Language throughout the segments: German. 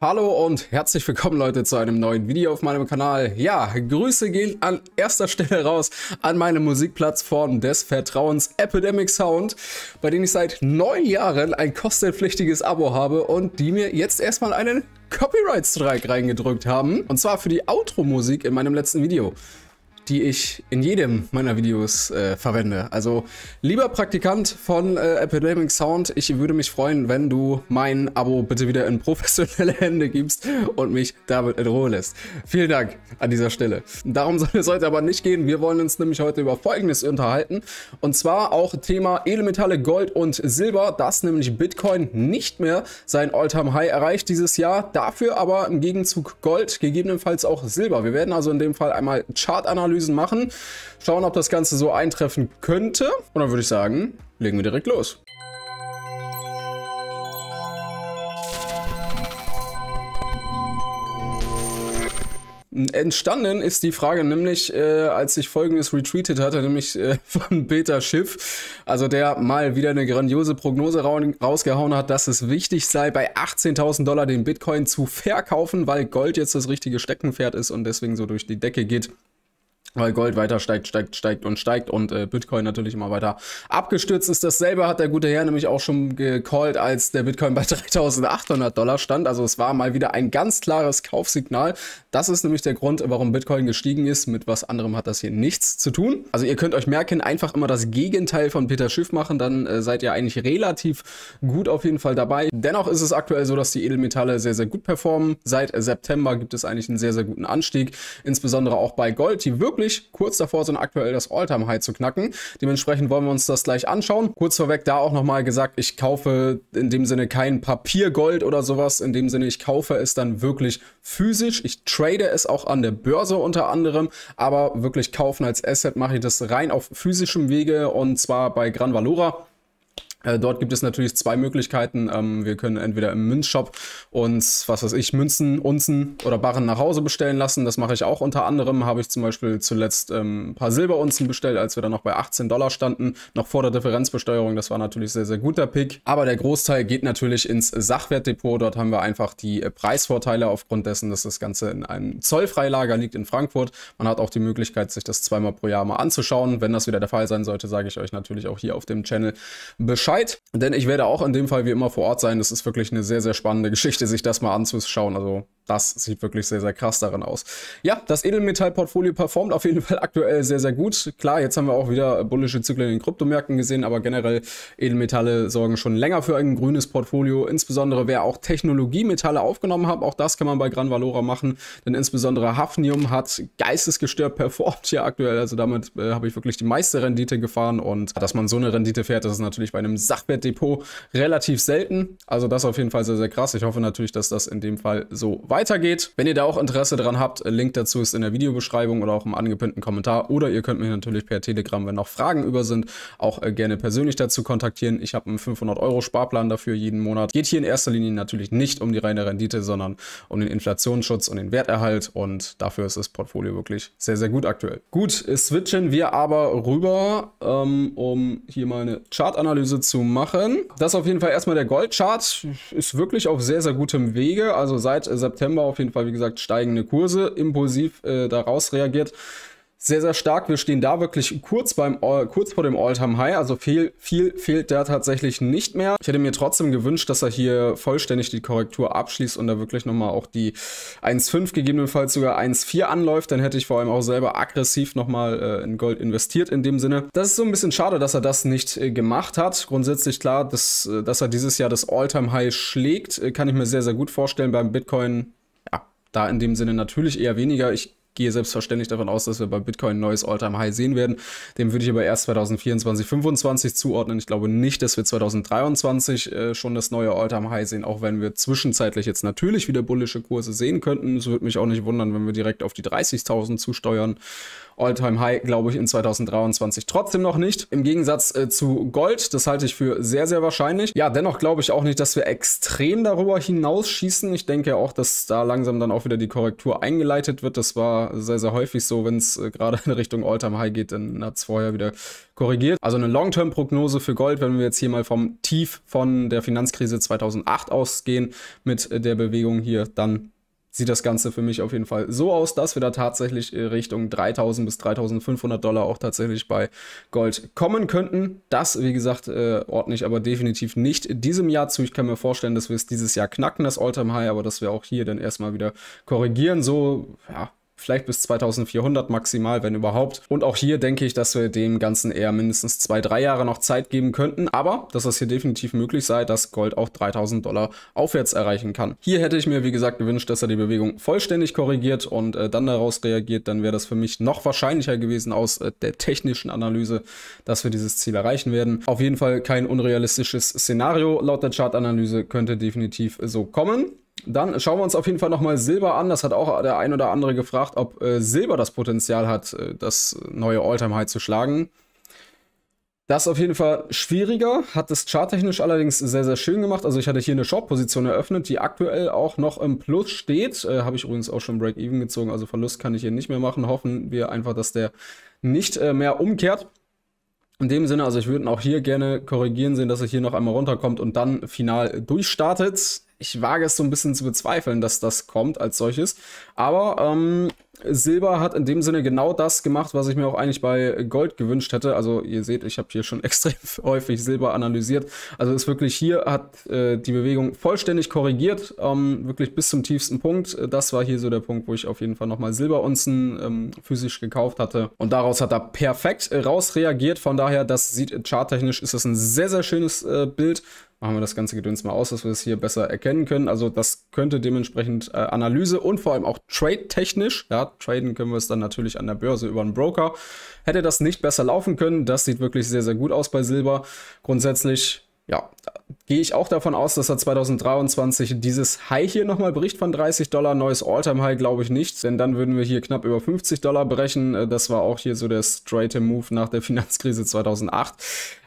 Hallo und herzlich willkommen Leute zu einem neuen Video auf meinem Kanal. Ja, Grüße gehen an erster Stelle raus an meine Musikplattform des Vertrauens Epidemic Sound, bei denen ich seit neun Jahren ein kostenpflichtiges Abo habe und die mir jetzt erstmal einen Copyright Strike reingedrückt haben. Und zwar für die Outro-Musik in meinem letzten Video die ich in jedem meiner Videos äh, verwende. Also lieber Praktikant von äh, Epidemic Sound, ich würde mich freuen, wenn du mein Abo bitte wieder in professionelle Hände gibst und mich damit in Ruhe lässt. Vielen Dank an dieser Stelle. Darum soll es heute aber nicht gehen. Wir wollen uns nämlich heute über Folgendes unterhalten. Und zwar auch Thema Edelmetalle Gold und Silber, dass nämlich Bitcoin nicht mehr sein all time high erreicht dieses Jahr. Dafür aber im Gegenzug Gold, gegebenenfalls auch Silber. Wir werden also in dem Fall einmal Chartanalyse Analysen machen, schauen, ob das Ganze so eintreffen könnte. Und dann würde ich sagen, legen wir direkt los. Entstanden ist die Frage nämlich, äh, als ich folgendes retweetet hatte, nämlich äh, von Peter Schiff, also der mal wieder eine grandiose Prognose rausgehauen hat, dass es wichtig sei, bei 18.000 Dollar den Bitcoin zu verkaufen, weil Gold jetzt das richtige Steckenpferd ist und deswegen so durch die Decke geht weil Gold weiter steigt, steigt, steigt und steigt und äh, Bitcoin natürlich immer weiter abgestürzt ist. Dasselbe hat der gute Herr nämlich auch schon gecallt, als der Bitcoin bei 3800 Dollar stand. Also es war mal wieder ein ganz klares Kaufsignal. Das ist nämlich der Grund, warum Bitcoin gestiegen ist. Mit was anderem hat das hier nichts zu tun. Also ihr könnt euch merken, einfach immer das Gegenteil von Peter Schiff machen, dann äh, seid ihr eigentlich relativ gut auf jeden Fall dabei. Dennoch ist es aktuell so, dass die Edelmetalle sehr, sehr gut performen. Seit September gibt es eigentlich einen sehr, sehr guten Anstieg, insbesondere auch bei Gold, die wirklich wirklich kurz davor sind, aktuell das all time high zu knacken. Dementsprechend wollen wir uns das gleich anschauen. Kurz vorweg da auch nochmal gesagt, ich kaufe in dem Sinne kein Papiergold oder sowas. In dem Sinne, ich kaufe es dann wirklich physisch. Ich trade es auch an der Börse unter anderem, aber wirklich kaufen als Asset mache ich das rein auf physischem Wege und zwar bei Gran Valora. Äh, dort gibt es natürlich zwei Möglichkeiten. Ähm, wir können entweder im Münzshop uns, was weiß ich, Münzen, Unzen oder Barren nach Hause bestellen lassen. Das mache ich auch unter anderem. Habe ich zum Beispiel zuletzt ähm, ein paar Silberunzen bestellt, als wir dann noch bei 18 Dollar standen, noch vor der Differenzbesteuerung. Das war natürlich sehr, sehr guter Pick. Aber der Großteil geht natürlich ins Sachwertdepot. Dort haben wir einfach die Preisvorteile aufgrund dessen, dass das Ganze in einem Zollfreilager liegt in Frankfurt. Man hat auch die Möglichkeit, sich das zweimal pro Jahr mal anzuschauen. Wenn das wieder der Fall sein sollte, sage ich euch natürlich auch hier auf dem Channel Bescheid. Bescheid, denn ich werde auch in dem Fall wie immer vor Ort sein. Das ist wirklich eine sehr, sehr spannende Geschichte, sich das mal anzuschauen. Also das sieht wirklich sehr, sehr krass darin aus. Ja, das Edelmetallportfolio performt auf jeden Fall aktuell sehr, sehr gut. Klar, jetzt haben wir auch wieder bullische Zyklen in den Kryptomärkten gesehen, aber generell Edelmetalle sorgen schon länger für ein grünes Portfolio. Insbesondere wer auch Technologiemetalle aufgenommen hat, auch das kann man bei Gran Valora machen, denn insbesondere Hafnium hat geistesgestört performt hier aktuell. Also damit äh, habe ich wirklich die meiste Rendite gefahren und dass man so eine Rendite fährt, das ist natürlich bei einem Sachwertdepot relativ selten. Also das auf jeden Fall sehr, sehr krass. Ich hoffe natürlich, dass das in dem Fall so weitergeht weitergeht. Wenn ihr da auch Interesse dran habt, äh, Link dazu ist in der Videobeschreibung oder auch im angepinnten Kommentar. Oder ihr könnt mich natürlich per Telegram, wenn noch Fragen über sind, auch äh, gerne persönlich dazu kontaktieren. Ich habe einen 500-Euro-Sparplan dafür jeden Monat. Geht hier in erster Linie natürlich nicht um die reine Rendite, sondern um den Inflationsschutz und den Werterhalt. Und dafür ist das Portfolio wirklich sehr, sehr gut aktuell. Gut, switchen wir aber rüber, ähm, um hier mal eine Chartanalyse zu machen. Das ist auf jeden Fall erstmal der Goldchart. Ist wirklich auf sehr, sehr gutem Wege. Also seit September September auf jeden Fall, wie gesagt, steigende Kurse, impulsiv äh, daraus reagiert. Sehr, sehr stark. Wir stehen da wirklich kurz, beim äh, kurz vor dem All-Time-High. Also viel, viel fehlt da tatsächlich nicht mehr. Ich hätte mir trotzdem gewünscht, dass er hier vollständig die Korrektur abschließt und da wirklich nochmal auch die 1,5, gegebenenfalls sogar 1,4 anläuft. Dann hätte ich vor allem auch selber aggressiv nochmal äh, in Gold investiert in dem Sinne. Das ist so ein bisschen schade, dass er das nicht äh, gemacht hat. Grundsätzlich klar, dass, äh, dass er dieses Jahr das All-Time-High schlägt, äh, kann ich mir sehr, sehr gut vorstellen. Beim Bitcoin da in dem Sinne natürlich eher weniger. Ich gehe selbstverständlich davon aus, dass wir bei Bitcoin ein neues All-Time-High sehen werden. Dem würde ich aber erst 2024, 2025 zuordnen. Ich glaube nicht, dass wir 2023 äh, schon das neue All-Time-High sehen, auch wenn wir zwischenzeitlich jetzt natürlich wieder bullische Kurse sehen könnten. Es würde mich auch nicht wundern, wenn wir direkt auf die 30.000 zusteuern. All-Time-High, glaube ich, in 2023 trotzdem noch nicht. Im Gegensatz äh, zu Gold, das halte ich für sehr, sehr wahrscheinlich. Ja, dennoch glaube ich auch nicht, dass wir extrem darüber hinausschießen. Ich denke auch, dass da langsam dann auch wieder die Korrektur eingeleitet wird. Das war sehr, sehr häufig so, wenn es äh, gerade in Richtung All-Time-High geht, dann hat es vorher wieder korrigiert. Also eine Long-Term-Prognose für Gold, wenn wir jetzt hier mal vom Tief von der Finanzkrise 2008 ausgehen mit äh, der Bewegung hier, dann sieht das Ganze für mich auf jeden Fall so aus, dass wir da tatsächlich äh, Richtung 3000 bis 3500 Dollar auch tatsächlich bei Gold kommen könnten. Das, wie gesagt, äh, ordne ich aber definitiv nicht diesem Jahr zu. Ich kann mir vorstellen, dass wir es dieses Jahr knacken, das All-Time-High, aber dass wir auch hier dann erstmal wieder korrigieren. So, ja, vielleicht bis 2400 maximal, wenn überhaupt. Und auch hier denke ich, dass wir dem Ganzen eher mindestens zwei, drei Jahre noch Zeit geben könnten, aber dass das hier definitiv möglich sei, dass Gold auch 3000 Dollar aufwärts erreichen kann. Hier hätte ich mir, wie gesagt, gewünscht, dass er die Bewegung vollständig korrigiert und äh, dann daraus reagiert, dann wäre das für mich noch wahrscheinlicher gewesen aus äh, der technischen Analyse, dass wir dieses Ziel erreichen werden. Auf jeden Fall kein unrealistisches Szenario. Laut der Chartanalyse könnte definitiv so kommen. Dann schauen wir uns auf jeden Fall nochmal Silber an. Das hat auch der ein oder andere gefragt, ob äh, Silber das Potenzial hat, äh, das neue All-Time-High zu schlagen. Das ist auf jeden Fall schwieriger, hat es charttechnisch allerdings sehr, sehr schön gemacht. Also ich hatte hier eine Short-Position eröffnet, die aktuell auch noch im Plus steht. Äh, Habe ich übrigens auch schon Break-Even gezogen, also Verlust kann ich hier nicht mehr machen. Hoffen wir einfach, dass der nicht äh, mehr umkehrt. In dem Sinne, also ich würde auch hier gerne korrigieren sehen, dass er hier noch einmal runterkommt und dann final durchstartet ich wage es so ein bisschen zu bezweifeln, dass das kommt als solches. Aber ähm, Silber hat in dem Sinne genau das gemacht, was ich mir auch eigentlich bei Gold gewünscht hätte. Also ihr seht, ich habe hier schon extrem häufig Silber analysiert. Also ist wirklich hier, hat äh, die Bewegung vollständig korrigiert, ähm, wirklich bis zum tiefsten Punkt. Das war hier so der Punkt, wo ich auf jeden Fall nochmal Silberunzen ähm, physisch gekauft hatte. Und daraus hat er perfekt äh, rausreagiert. Von daher, das sieht charttechnisch, ist das ein sehr, sehr schönes äh, Bild machen wir das ganze Gedöns mal aus, dass wir es das hier besser erkennen können. Also das könnte dementsprechend äh, Analyse und vor allem auch Trade-technisch, ja, traden können wir es dann natürlich an der Börse über einen Broker. Hätte das nicht besser laufen können, das sieht wirklich sehr, sehr gut aus bei Silber. Grundsätzlich ja, gehe ich auch davon aus, dass er 2023 dieses High hier nochmal bricht von 30 Dollar. Neues Alltime high glaube ich nicht, denn dann würden wir hier knapp über 50 Dollar brechen. Äh, das war auch hier so der straighte Move nach der Finanzkrise 2008.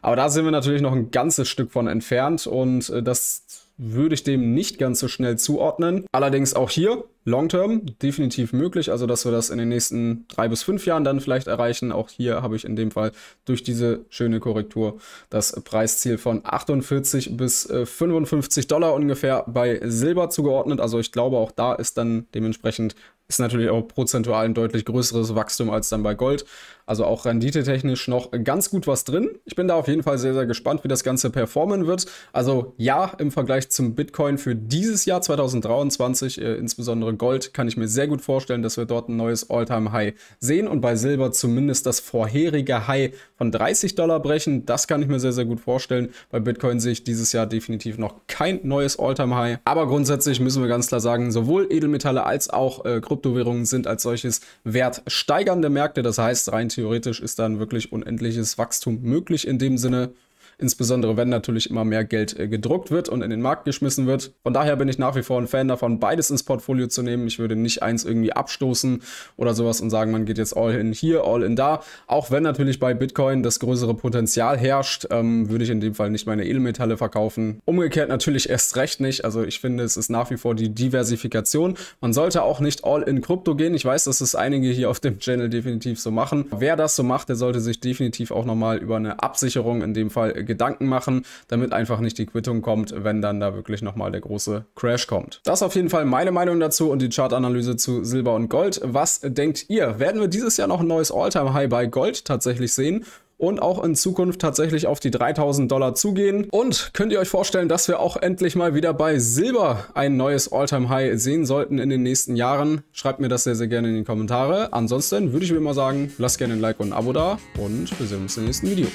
Aber da sind wir natürlich noch ein ganzes Stück von entfernt und äh, das würde ich dem nicht ganz so schnell zuordnen. Allerdings auch hier Long-Term definitiv möglich, also dass wir das in den nächsten drei bis fünf Jahren dann vielleicht erreichen. Auch hier habe ich in dem Fall durch diese schöne Korrektur das Preisziel von 48 bis 55 äh, Dollar ungefähr bei Silber zugeordnet. Also ich glaube, auch da ist dann dementsprechend ist natürlich auch prozentual ein deutlich größeres Wachstum als dann bei Gold. Also auch renditetechnisch noch ganz gut was drin. Ich bin da auf jeden Fall sehr, sehr gespannt, wie das Ganze performen wird. Also ja, im Vergleich zum Bitcoin für dieses Jahr 2023, äh, insbesondere Gold, kann ich mir sehr gut vorstellen, dass wir dort ein neues All-Time-High sehen und bei Silber zumindest das vorherige High von 30 Dollar brechen. Das kann ich mir sehr, sehr gut vorstellen. Bei Bitcoin sehe ich dieses Jahr definitiv noch kein neues All-Time-High. Aber grundsätzlich müssen wir ganz klar sagen, sowohl Edelmetalle als auch äh, Kryptowährungen sind als solches wertsteigernde Märkte. Das heißt, rein theoretisch theoretisch ist dann wirklich unendliches Wachstum möglich in dem Sinne insbesondere wenn natürlich immer mehr Geld äh, gedruckt wird und in den Markt geschmissen wird. Von daher bin ich nach wie vor ein Fan davon, beides ins Portfolio zu nehmen. Ich würde nicht eins irgendwie abstoßen oder sowas und sagen, man geht jetzt all in hier, all in da. Auch wenn natürlich bei Bitcoin das größere Potenzial herrscht, ähm, würde ich in dem Fall nicht meine Edelmetalle verkaufen. Umgekehrt natürlich erst recht nicht. Also ich finde, es ist nach wie vor die Diversifikation. Man sollte auch nicht all in Krypto gehen. Ich weiß, dass es einige hier auf dem Channel definitiv so machen. Wer das so macht, der sollte sich definitiv auch nochmal über eine Absicherung in dem Fall Gedanken machen, damit einfach nicht die Quittung kommt, wenn dann da wirklich nochmal der große Crash kommt. Das ist auf jeden Fall meine Meinung dazu und die Chartanalyse zu Silber und Gold. Was denkt ihr? Werden wir dieses Jahr noch ein neues All-Time-High bei Gold tatsächlich sehen? und auch in Zukunft tatsächlich auf die 3000 Dollar zugehen. Und könnt ihr euch vorstellen, dass wir auch endlich mal wieder bei Silber ein neues All-Time-High sehen sollten in den nächsten Jahren? Schreibt mir das sehr, sehr gerne in die Kommentare. Ansonsten würde ich mir mal sagen, lasst gerne ein Like und ein Abo da und wir sehen uns im nächsten Video.